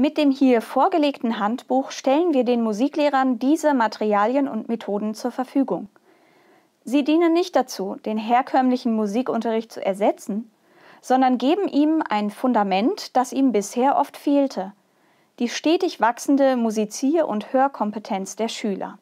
Mit dem hier vorgelegten Handbuch stellen wir den Musiklehrern diese Materialien und Methoden zur Verfügung. Sie dienen nicht dazu, den herkömmlichen Musikunterricht zu ersetzen, sondern geben ihm ein Fundament, das ihm bisher oft fehlte, die stetig wachsende Musizier- und Hörkompetenz der Schüler.